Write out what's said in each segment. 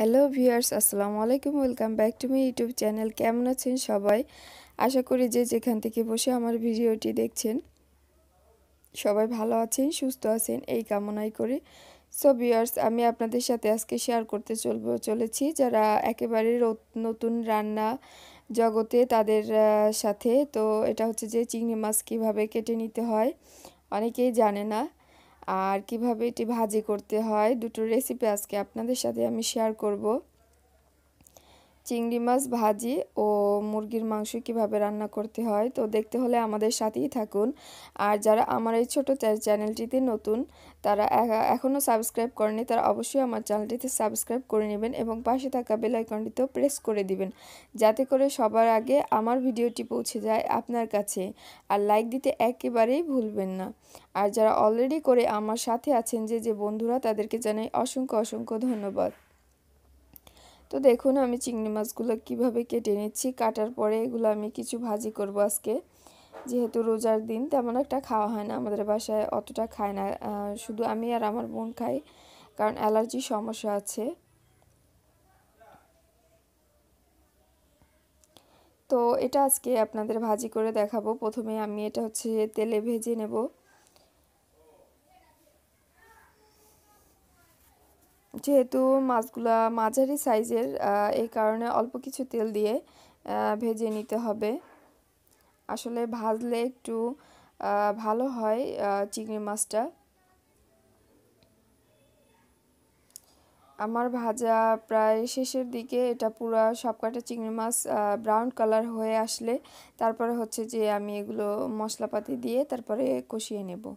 hello viewers আসসালামু আলাইকুম welcome back to my YouTube channel কেমন আছেন সবাই আশা করি যে যেখান থেকে বসে আমার ভিডিওটি দেখছেন সবাই ভালো আছেন সুস্থ আছেন এই কামনাই করে সো ভিউয়ার্স আমি আপনাদের সাথে আজকে শেয়ার করতে চলব চলেছি যারা একেবারে নতুন রান্না জগতে তাদের সাথে তো এটা হচ্ছে যে চিংড়ি মাছ কীভাবে কেটে নিতে হয় অনেকেই জানে না আর কিভাবে এটি ভাজি করতে হয় দুটো রেসিপি আজকে আপনাদের সাথে আমি শেয়ার করব চিংড়ি মাছ ভাজি ও মুরগির মাংস কিভাবে রান্না করতে হয় তো দেখতে হলে আমাদের সাথেই থাকুন আর যারা আমার এই ছোটো চ্যানেলটিতে নতুন তারা এখনও সাবস্ক্রাইব করেনি তারা অবশ্যই আমার চ্যানেলটিতে সাবস্ক্রাইব করে নেবেন এবং পাশে থাকা বেলাইকনটিতেও প্রেস করে দিবেন যাতে করে সবার আগে আমার ভিডিওটি পৌঁছে যায় আপনার কাছে আর লাইক দিতে একেবারেই ভুলবেন না আর যারা অলরেডি করে আমার সাথে আছেন যে যে বন্ধুরা তাদেরকে জানাই অসংখ্য অসংখ্য ধন্যবাদ তো দেখুন আমি চিংড়ি মাছগুলো কিভাবে কেটে নিচ্ছি কাটার পরে এগুলো আমি কিছু ভাজি করব আজকে যেহেতু রোজার দিন তেমন একটা খাওয়া হয় না আমাদের বাসায় অতটা খায় না শুধু আমি আর আমার বোন খাই কারণ অ্যালার্জির সমস্যা আছে তো এটা আজকে আপনাদের ভাজি করে দেখাবো প্রথমে আমি এটা হচ্ছে তেলে ভেজে নেব যেহেতু মাছগুলা মাঝারি সাইজের এই কারণে অল্প কিছু তেল দিয়ে ভেজে নিতে হবে আসলে ভাজলে একটু ভালো হয় চিংড়ি মাছটা আমার ভাজা প্রায় শেষের দিকে এটা পুরো সবকটা চিংড়ি মাছ ব্রাউন কালার হয়ে আসলে তারপরে হচ্ছে যে আমি এগুলো মশলাপাতি দিয়ে তারপরে কষিয়ে নেবো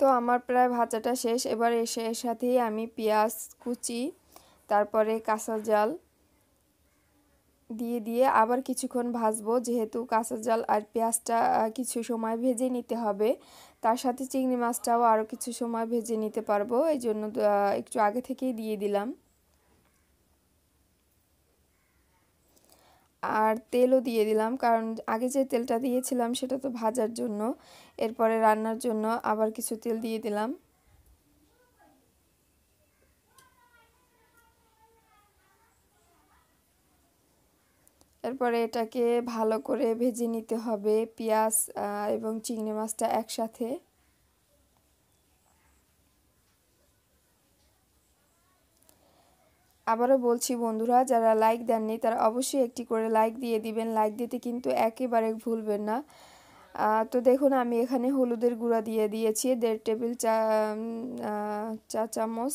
তো আমার প্রায় ভাজাটা শেষ এবার এসে এর সাথেই আমি পেঁয়াজ কুচি তারপরে কাঁচা জাল দিয়ে দিয়ে আবার কিছুক্ষণ ভাজবো যেহেতু কাঁচা জাল আর পেঁয়াজটা কিছু সময় ভেজে নিতে হবে তার সাথে চিংড়ি মাছটাও আরও কিছু সময় ভেজে নিতে পারবো এই জন্য একটু আগে থেকেই দিয়ে দিলাম আর তেলও দিয়ে দিলাম কারণ আগে যে তেলটা দিয়েছিলাম সেটা তো ভাজার জন্য এরপরে রান্নার জন্য আবার কিছু তেল দিয়ে দিলাম এরপরে এটাকে ভালো করে ভেজে নিতে হবে পেঁয়াজ এবং চিংড়ি মাছটা একসাথে আবারও বলছি বন্ধুরা যারা লাইক দেননি তারা অবশ্যই একটি করে লাইক দিয়ে দিবেন লাইক দিতে কিন্তু একেবারে ভুলবেন না তো দেখুন আমি এখানে হলুদের গুঁড়া দিয়ে দিয়েছি দেড় টেবিল চা চা চামচ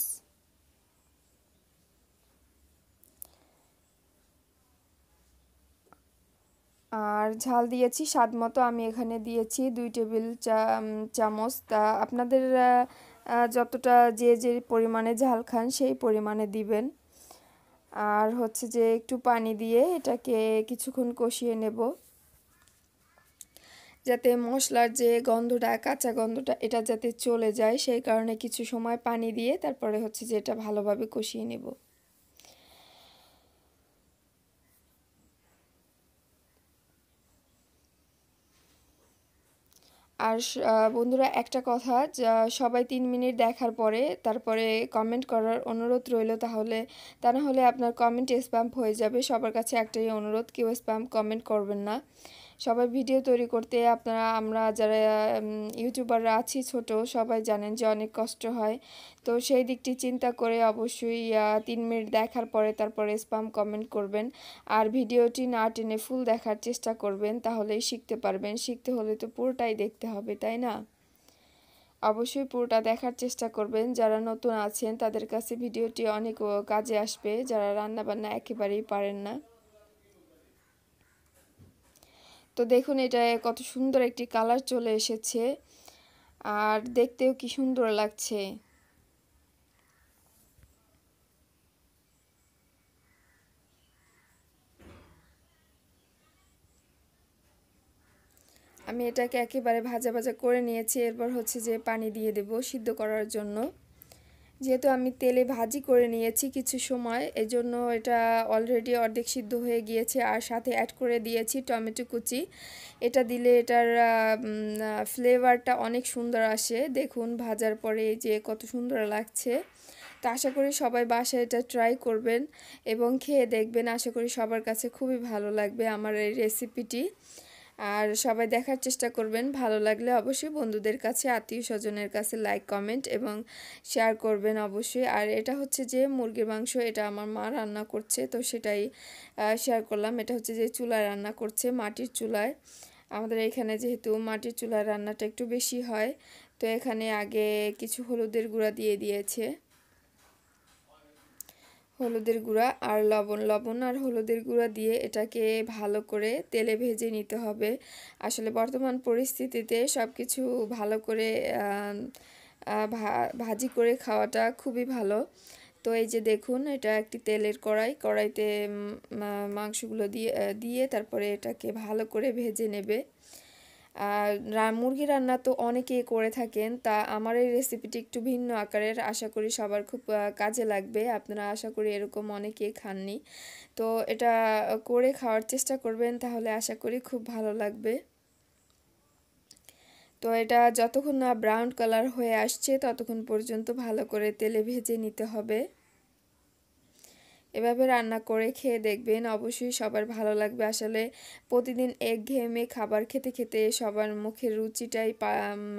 আর ঝাল দিয়েছি স্বাদ মতো আমি এখানে দিয়েছি দুই টেবিল চা চামচ তা আপনাদের যতটা যে যে পরিমাণে ঝাল খান সেই পরিমাণে দিবেন আর হচ্ছে যে একটু পানি দিয়ে এটাকে কিছুক্ষণ কষিয়ে নেব যাতে মশলার যে গন্ধটা কাঁচা গন্ধটা এটা যাতে চলে যায় সেই কারণে কিছু সময় পানি দিয়ে তারপরে হচ্ছে যে এটা ভালোভাবে কষিয়ে নেব আর বন্ধুরা একটা কথা সবাই তিন মিনিট দেখার পরে তারপরে কমেন্ট করার অনুরোধ রইল তাহলে তা না হলে আপনার কমেন্ট স্প্যাম্প হয়ে যাবে সবার কাছে একটাই অনুরোধ কেউ স্প্যাম্প কমেন্ট করবেন না সবাই ভিডিও তৈরি করতে আপনারা আমরা যারা ইউটিউবাররা আছি ছোট সবাই জানেন যে অনেক কষ্ট হয় তো সেই দিকটি চিন্তা করে অবশ্যই তিন মিনিট দেখার পরে তারপরে স্পাম কমেন্ট করবেন আর ভিডিওটি না টেনে ফুল দেখার চেষ্টা করবেন তাহলেই শিখতে পারবেন শিখতে হলে তো পুরোটাই দেখতে হবে তাই না অবশ্যই পুরোটা দেখার চেষ্টা করবেন যারা নতুন আছেন তাদের কাছে ভিডিওটি অনেক কাজে আসবে যারা রান্না বান্না একেবারেই পারেন না তো দেখুন এটা কত সুন্দর একটি কালার চলে এসেছে আর দেখতেও কি সুন্দর লাগছে আমি এটাকে একেবারে ভাজা ভাজা করে নিয়েছি এরপর হচ্ছে যে পানি দিয়ে দেব সিদ্ধ করার জন্য যেহেতু আমি তেলে ভাজি করে নিয়েছি কিছু সময় এজন্য এটা অলরেডি অর্ধেক সিদ্ধ হয়ে গিয়েছে আর সাথে অ্যাড করে দিয়েছি টমেটো কুচি এটা দিলে এটার ফ্লেভারটা অনেক সুন্দর আসে দেখুন ভাজার পরে যে কত সুন্দর লাগছে তো আশা করি সবাই বাসায় এটা ট্রাই করবেন এবং খেয়ে দেখবেন আশা করি সবার কাছে খুবই ভালো লাগবে আমার এই রেসিপিটি আর সবাই দেখার চেষ্টা করবেন ভালো লাগলে অবশ্যই বন্ধুদের কাছে আত্মীয় স্বজনের কাছে লাইক কমেন্ট এবং শেয়ার করবেন অবশ্যই আর এটা হচ্ছে যে মুরগির মাংস এটা আমার মা রান্না করছে তো সেটাই শেয়ার করলাম এটা হচ্ছে যে চুলায় রান্না করছে মাটির চুলায় আমাদের এখানে যেহেতু মাটির চুলার রান্নাটা একটু বেশি হয় তো এখানে আগে কিছু হলুদের গুঁড়া দিয়ে দিয়েছে হলুদের গুঁড়া আর লবণ লবণ আর হলুদের গুঁড়া দিয়ে এটাকে ভালো করে তেলে ভেজে নিতে হবে আসলে বর্তমান পরিস্থিতিতে সব কিছু ভালো করে ভাজি করে খাওয়াটা খুবই ভালো তো এই যে দেখুন এটা একটি তেলের কড়াই কড়াইতে মাংসগুলো দিয়ে দিয়ে তারপরে এটাকে ভালো করে ভেজে নেবে আর মুরগি রান্না তো অনেকেই করে থাকেন তা আমার এই রেসিপিটি একটু ভিন্ন আকারের আশা করি সবার খুব কাজে লাগবে আপনারা আশা করি এরকম অনেকেই খাননি তো এটা করে খাওয়ার চেষ্টা করবেন তাহলে আশা করি খুব ভালো লাগবে তো এটা যতক্ষণ না ব্রাউন কালার হয়ে আসছে ততক্ষণ পর্যন্ত ভালো করে তেলে ভেজে নিতে হবে এভাবে রান্না করে খেয়ে দেখবেন অবশ্যই সবার ভালো লাগবে আসলে প্রতিদিন একঘেয়েমে খাবার খেতে খেতে সবার মুখের রুচিটাই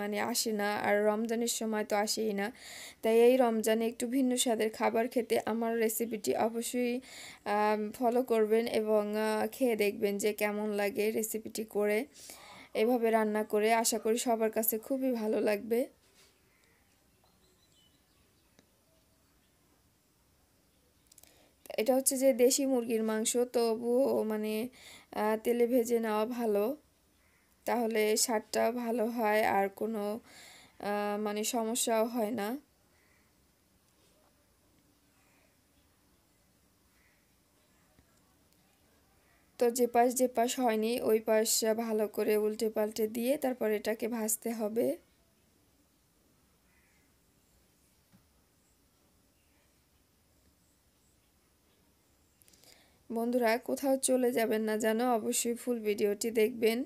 মানে আসে না আর রমজানের সময় তো আসেই না তাই এই রমজানে একটু ভিন্ন স্বাদের খাবার খেতে আমার রেসিপিটি অবশ্যই ফলো করবেন এবং খেয়ে দেখবেন যে কেমন লাগে রেসিপিটি করে এভাবে রান্না করে আশা করি সবার কাছে খুবই ভালো লাগবে এটা হচ্ছে যে দেশি মুরগির মাংস তবুও মানে তেলে ভেজে নেওয়া ভালো তাহলে স্বাদটাও ভালো হয় আর কোনো মানে সমস্যাও হয় না তো যে পাশ যে পাশ হয়নি ওই পাশ ভালো করে উল্টে পাল্টে দিয়ে তারপর এটাকে ভাজতে হবে বন্ধুরা কোথাও চলে যাবেন না জানো অবশ্যই ফুল ভিডিওটি দেখবেন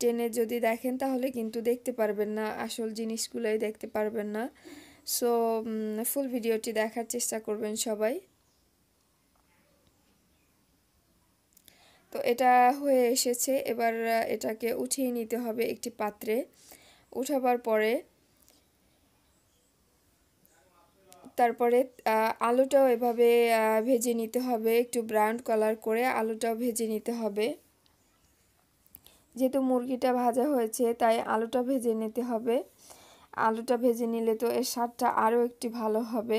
টেনে যদি দেখেন তাহলে কিন্তু দেখতে পারবেন না আসল জিনিসগুলোই দেখতে পারবেন না সো ফুল ভিডিওটি দেখার চেষ্টা করবেন সবাই তো এটা হয়ে এসেছে এবার এটাকে উঠিয়ে নিতে হবে একটি পাত্রে উঠাবার পরে তারপরে আলুটাও এভাবে ভেজে নিতে হবে একটু ব্রাউন কালার করে আলুটাও ভেজে নিতে হবে যেহেতু মুরগিটা ভাজা হয়েছে তাই আলুটা ভেজে নিতে হবে আলুটা ভেজে নিলে তো এর স্বাদটা আরও একটি ভালো হবে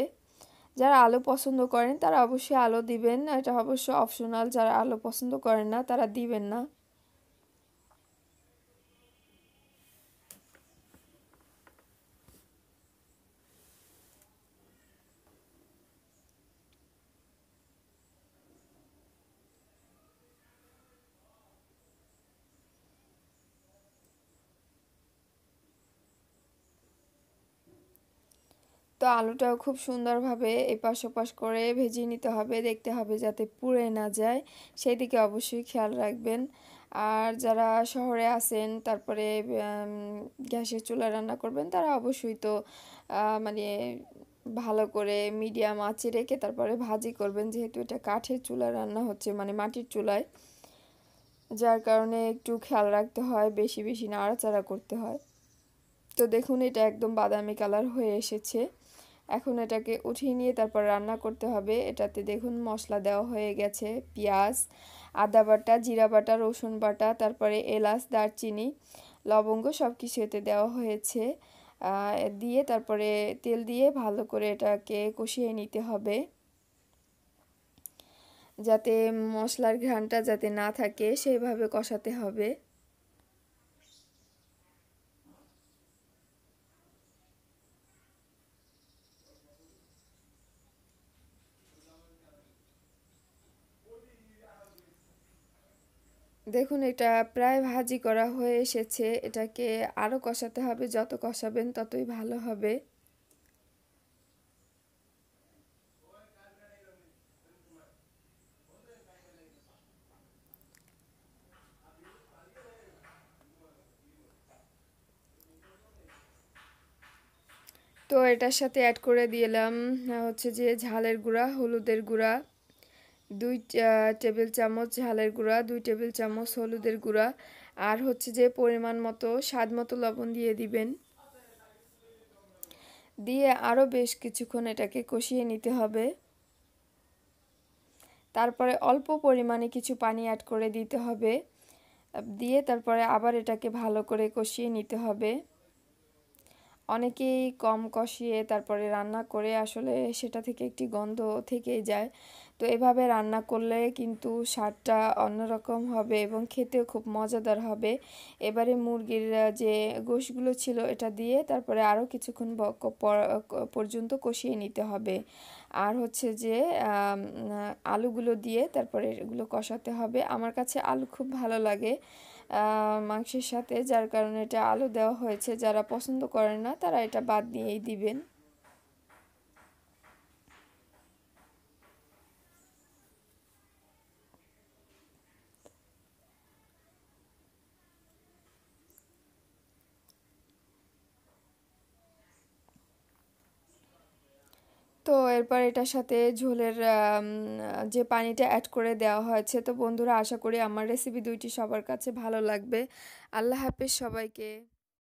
যারা আলু পছন্দ করেন তারা অবশ্যই আলু দিবেন এটা অবশ্য অপশনাল যারা আলু পছন্দ করেন না তারা দিবেন না আলুটাও খুব সুন্দরভাবে এপাশ ওপাশ করে ভেজে নিতে হবে দেখতে হবে যাতে পুড়ে না যায় সেই দিকে অবশ্যই খেয়াল রাখবেন আর যারা শহরে আছেন তারপরে গ্যাসের চুলা রান্না করবেন তারা অবশ্যই তো মানে ভালো করে মিডিয়াম আঁচে রেখে তারপরে ভাজি করবেন যেহেতু এটা কাঠের চুলা রান্না হচ্ছে মানে মাটির চুলায় যার কারণে একটু খেয়াল রাখতে হয় বেশি বেশি নাড়াচাড়া করতে হয় তো দেখুন এটা একদম বাদামি কালার হয়ে এসেছে এখন এটাকে উঠিয়ে নিয়ে তারপর রান্না করতে হবে এটাতে দেখুন মশলা দেওয়া হয়ে গেছে পেঁয়াজ আদা বাটা জিরা বাটা রসুন বাটা তারপরে এলাচ দারচিনি লবঙ্গ সব কিছু এতে দেওয়া হয়েছে দিয়ে তারপরে তেল দিয়ে ভালো করে এটাকে কষিয়ে নিতে হবে যাতে মশলার ঘ্রাণটা যাতে না থাকে সেইভাবে কষাতে হবে দেখুন এটা প্রায় ভাজি করা হয়ে এসেছে এটাকে আরও কষাতে হবে যত কষাবেন ততই ভালো হবে তো এটার সাথে অ্যাড করে দিলাম হচ্ছে যে ঝালের গুঁড়া হলুদের গুঁড়া দুই টেবিল চামচ ঝালের গুঁড়া দুই টেবিল চামচ হলুদের গুঁড়া আর হচ্ছে যে পরিমাণ মতো স্বাদ মতো লবণ দিয়ে দিবেন দিয়ে আরও বেশ কিছুক্ষণ এটাকে কষিয়ে নিতে হবে তারপরে অল্প পরিমাণে কিছু পানি অ্যাড করে দিতে হবে দিয়ে তারপরে আবার এটাকে ভালো করে কষিয়ে নিতে হবে অনেকেই কম কষিয়ে তারপরে রান্না করে আসলে সেটা থেকে একটি গন্ধ থেকেই যায় তো এভাবে রান্না করলে কিন্তু স্বাদটা অন্যরকম হবে এবং খেতেও খুব মজাদার হবে এবারে মুরগির যে গোশগুলো ছিল এটা দিয়ে তারপরে আরও কিছুক্ষণ পর্যন্ত কষিয়ে নিতে হবে আর হচ্ছে যে আলুগুলো দিয়ে তারপরে এগুলো কষাতে হবে আমার কাছে আলু খুব ভালো লাগে মাংসের সাথে যার কারণে এটা আলু দেওয়া হয়েছে যারা পছন্দ করেন না তারা এটা বাদ দিয়েই দিবেন তো এরপর এটার সাথে ঝোলের যে পানিটা অ্যাড করে দেওয়া হয়েছে তো বন্ধুরা আশা করি আমার রেসিপি দুইটি সবার কাছে ভালো লাগবে আল্লাহ হাফেজ সবাইকে